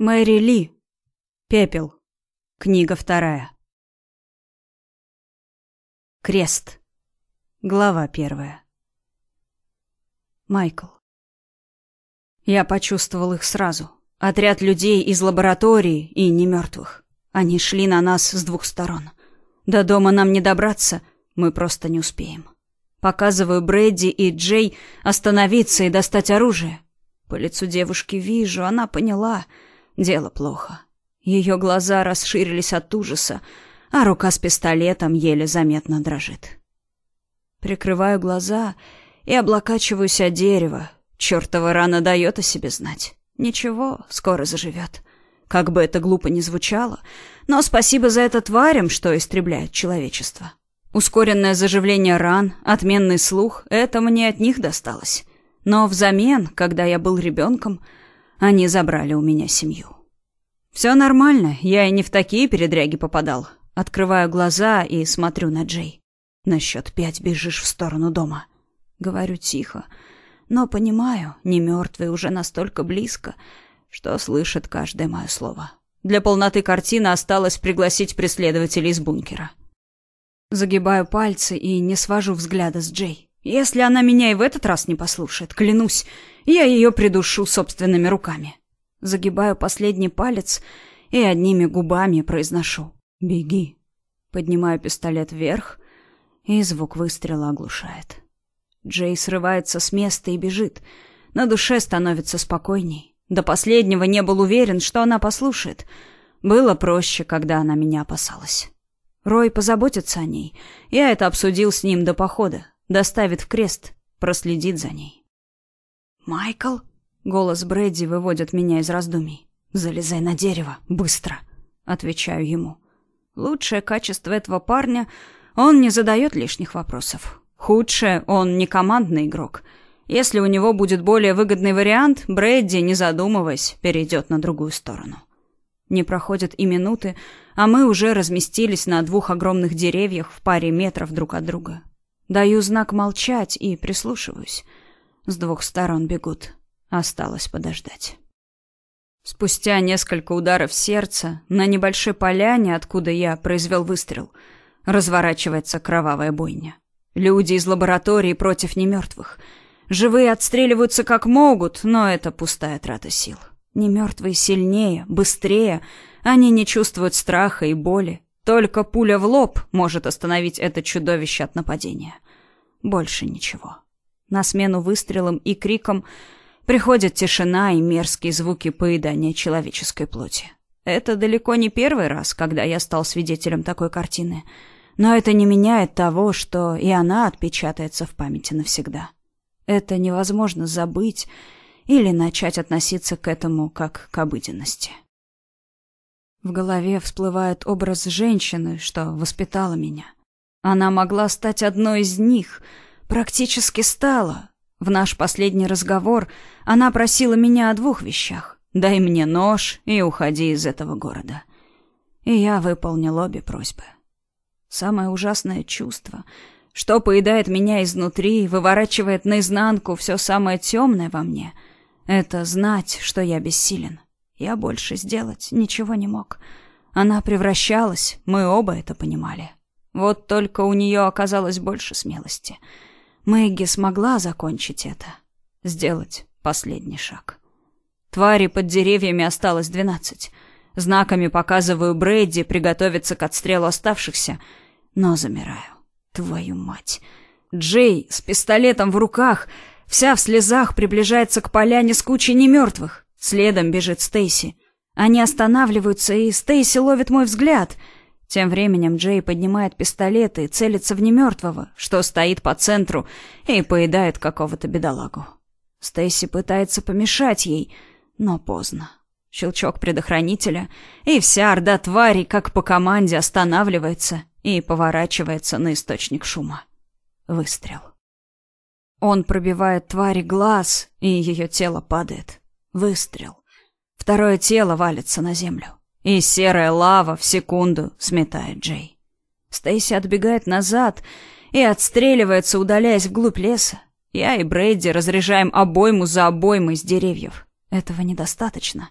Мэри Ли. Пепел. Книга вторая. Крест. Глава первая. Майкл. Я почувствовал их сразу. Отряд людей из лаборатории и немертвых. Они шли на нас с двух сторон. До дома нам не добраться, мы просто не успеем. Показываю Брэдди и Джей остановиться и достать оружие. По лицу девушки вижу, она поняла — Дело плохо. Ее глаза расширились от ужаса, а рука с пистолетом еле заметно дрожит. Прикрываю глаза и облокачиваюсь о дерево. Чертова рана дает о себе знать. Ничего, скоро заживет. Как бы это глупо ни звучало, но спасибо за это тварям, что истребляет человечество. Ускоренное заживление ран, отменный слух — это мне от них досталось. Но взамен, когда я был ребенком — они забрали у меня семью. Все нормально, я и не в такие передряги попадал. Открываю глаза и смотрю на Джей. На счет пять бежишь в сторону дома. Говорю тихо, но понимаю, не мертвый уже настолько близко, что слышит каждое мое слово. Для полноты картины осталось пригласить преследователей из бункера. Загибаю пальцы и не свожу взгляда с Джей. Если она меня и в этот раз не послушает, клянусь, я ее придушу собственными руками. Загибаю последний палец и одними губами произношу «Беги». Поднимаю пистолет вверх, и звук выстрела оглушает. Джей срывается с места и бежит. На душе становится спокойней. До последнего не был уверен, что она послушает. Было проще, когда она меня опасалась. Рой позаботится о ней. Я это обсудил с ним до похода. Доставит в крест, проследит за ней. «Майкл?» — голос Брэдди выводит меня из раздумий. «Залезай на дерево, быстро!» — отвечаю ему. «Лучшее качество этого парня — он не задает лишних вопросов. Худшее — он не командный игрок. Если у него будет более выгодный вариант, Брэдди, не задумываясь, перейдет на другую сторону». Не проходят и минуты, а мы уже разместились на двух огромных деревьях в паре метров друг от друга. Даю знак молчать и прислушиваюсь — с двух сторон бегут. Осталось подождать. Спустя несколько ударов сердца на небольшой поляне, откуда я произвел выстрел, разворачивается кровавая бойня. Люди из лаборатории против немертвых. Живые отстреливаются как могут, но это пустая трата сил. Немертвые сильнее, быстрее, они не чувствуют страха и боли. Только пуля в лоб может остановить это чудовище от нападения. Больше ничего. На смену выстрелам и крикам приходят тишина и мерзкие звуки поедания человеческой плоти. Это далеко не первый раз, когда я стал свидетелем такой картины. Но это не меняет того, что и она отпечатается в памяти навсегда. Это невозможно забыть или начать относиться к этому как к обыденности. В голове всплывает образ женщины, что воспитала меня. Она могла стать одной из них — Практически стало. В наш последний разговор она просила меня о двух вещах. «Дай мне нож и уходи из этого города». И я выполнил обе просьбы. Самое ужасное чувство, что поедает меня изнутри, и выворачивает наизнанку все самое темное во мне, это знать, что я бессилен. Я больше сделать ничего не мог. Она превращалась, мы оба это понимали. Вот только у нее оказалось больше смелости — Мэгги смогла закончить это. Сделать последний шаг. Твари под деревьями осталось двенадцать. Знаками показываю Брейди приготовиться к отстрелу оставшихся, но замираю. Твою мать. Джей с пистолетом в руках, вся в слезах, приближается к поляне с кучей немертвых. Следом бежит Стейси. Они останавливаются, и Стейси ловит мой взгляд — тем временем Джей поднимает пистолет и целится в немертвого, что стоит по центру и поедает какого-то бедолагу. Стейси пытается помешать ей, но поздно. Щелчок предохранителя, и вся орда тварей, как по команде, останавливается и поворачивается на источник шума. Выстрел. Он пробивает твари глаз, и ее тело падает. Выстрел. Второе тело валится на землю. И серая лава в секунду сметает Джей. Стейси отбегает назад и отстреливается, удаляясь вглубь леса. Я и Брейди разряжаем обойму за обоймой с деревьев. Этого недостаточно.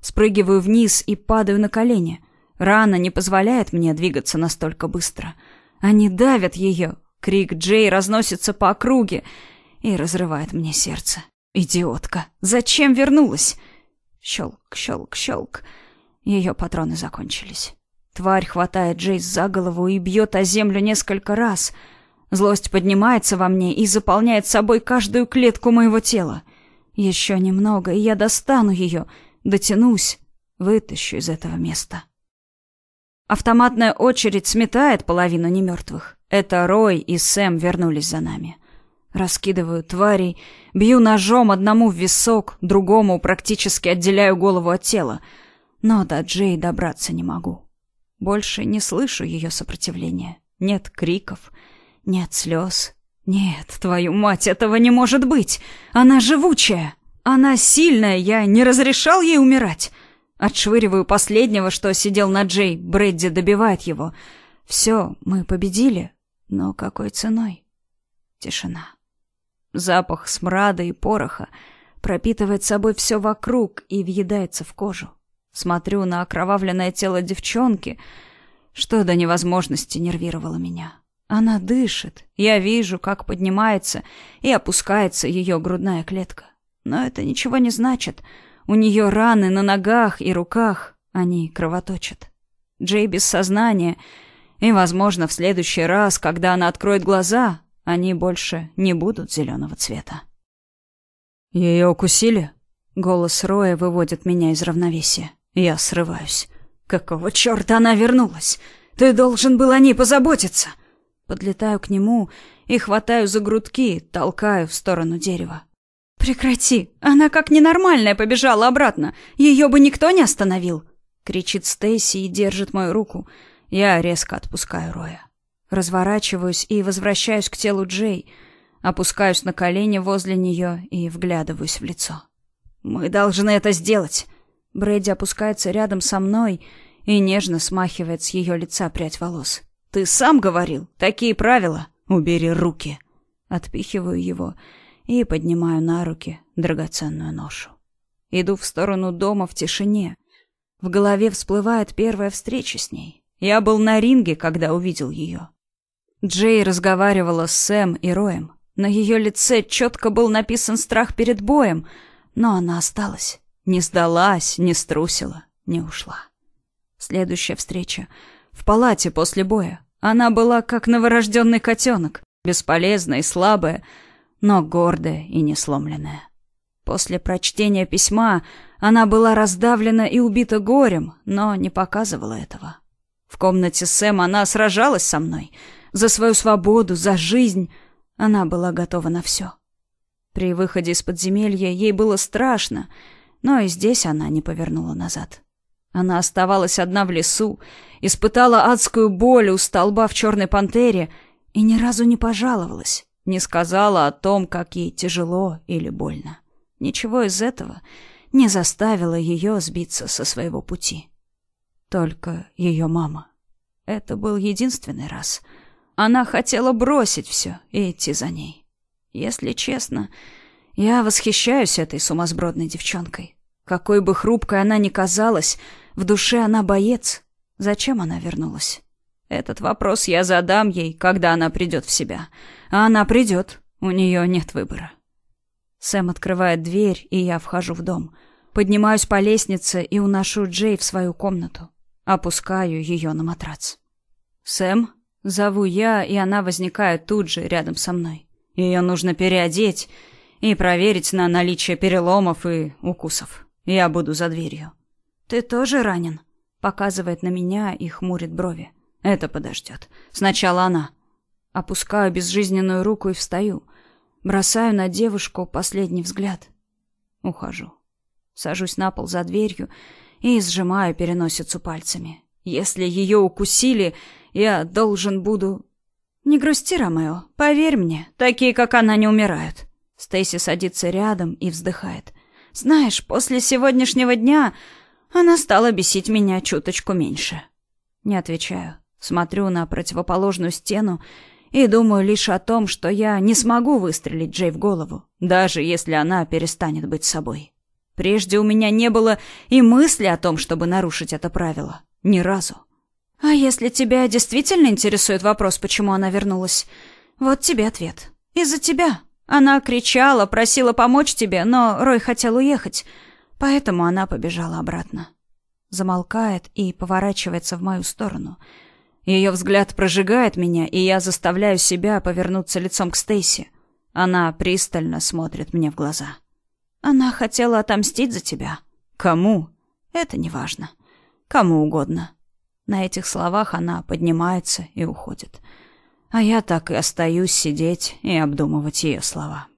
Спрыгиваю вниз и падаю на колени. Рана не позволяет мне двигаться настолько быстро. Они давят ее. Крик Джей разносится по округе и разрывает мне сердце. «Идиотка! Зачем вернулась?» Щелк, щелк, щелк. Ее патроны закончились. Тварь хватает Джейс за голову и бьет о землю несколько раз. Злость поднимается во мне и заполняет собой каждую клетку моего тела. Еще немного, и я достану ее, дотянусь, вытащу из этого места. Автоматная очередь сметает половину немертвых. Это Рой и Сэм вернулись за нами. Раскидываю тварей, бью ножом одному в висок, другому практически отделяю голову от тела но до Джей добраться не могу. Больше не слышу ее сопротивления. Нет криков, нет слез. Нет, твою мать, этого не может быть! Она живучая! Она сильная, я не разрешал ей умирать! Отшвыриваю последнего, что сидел на Джей, Брэдди добивает его. Все, мы победили, но какой ценой? Тишина. Запах смрада и пороха пропитывает собой все вокруг и въедается в кожу. Смотрю на окровавленное тело девчонки, что до невозможности нервировало меня. Она дышит. Я вижу, как поднимается и опускается ее грудная клетка. Но это ничего не значит. У нее раны на ногах и руках. Они кровоточат. Джей без сознания. И, возможно, в следующий раз, когда она откроет глаза, они больше не будут зеленого цвета. «Ее укусили?» Голос Роя выводит меня из равновесия. Я срываюсь. «Какого черта она вернулась? Ты должен был о ней позаботиться!» Подлетаю к нему и хватаю за грудки, толкаю в сторону дерева. «Прекрати! Она как ненормальная побежала обратно! Ее бы никто не остановил!» Кричит Стейси и держит мою руку. Я резко отпускаю Роя. Разворачиваюсь и возвращаюсь к телу Джей. Опускаюсь на колени возле нее и вглядываюсь в лицо. «Мы должны это сделать!» Брэди опускается рядом со мной и нежно смахивает с ее лица прядь волос. «Ты сам говорил? Такие правила! Убери руки!» Отпихиваю его и поднимаю на руки драгоценную ношу. Иду в сторону дома в тишине. В голове всплывает первая встреча с ней. Я был на ринге, когда увидел ее. Джей разговаривала с Сэм и Роем. На ее лице четко был написан страх перед боем, но она осталась. Не сдалась, не струсила, не ушла. Следующая встреча. В палате после боя. Она была как новорожденный котенок. Бесполезная и слабая, но гордая и не сломленная. После прочтения письма она была раздавлена и убита горем, но не показывала этого. В комнате Сэм она сражалась со мной. За свою свободу, за жизнь. Она была готова на все. При выходе из подземелья ей было страшно — но и здесь она не повернула назад. Она оставалась одна в лесу, испытала адскую боль у столба в черной пантере и ни разу не пожаловалась, не сказала о том, как ей тяжело или больно. Ничего из этого не заставило ее сбиться со своего пути. Только ее мама. Это был единственный раз. Она хотела бросить все и идти за ней. Если честно, я восхищаюсь этой сумасбродной девчонкой. Какой бы хрупкой она ни казалась, в душе она боец. Зачем она вернулась? Этот вопрос я задам ей, когда она придет в себя. А она придет, у нее нет выбора. Сэм открывает дверь, и я вхожу в дом. Поднимаюсь по лестнице и уношу Джей в свою комнату. Опускаю ее на матрац. «Сэм?» — зову я, и она возникает тут же, рядом со мной. Ее нужно переодеть, и проверить на наличие переломов и укусов. Я буду за дверью. Ты тоже ранен? Показывает на меня и хмурит брови. Это подождет. Сначала она. Опускаю безжизненную руку и встаю. Бросаю на девушку последний взгляд. Ухожу. Сажусь на пол за дверью и сжимаю переносицу пальцами. Если ее укусили, я должен буду... Не грусти, Ромео, поверь мне, такие, как она, не умирают. Стейси садится рядом и вздыхает. «Знаешь, после сегодняшнего дня она стала бесить меня чуточку меньше». Не отвечаю. Смотрю на противоположную стену и думаю лишь о том, что я не смогу выстрелить Джей в голову, даже если она перестанет быть собой. Прежде у меня не было и мысли о том, чтобы нарушить это правило. Ни разу. А если тебя действительно интересует вопрос, почему она вернулась, вот тебе ответ. Из-за тебя. Она кричала, просила помочь тебе, но Рой хотел уехать, поэтому она побежала обратно. Замолкает и поворачивается в мою сторону. Ее взгляд прожигает меня, и я заставляю себя повернуться лицом к Стейси. Она пристально смотрит мне в глаза. Она хотела отомстить за тебя. Кому? Это не важно. Кому угодно. На этих словах она поднимается и уходит а я так и остаюсь сидеть и обдумывать ее слова.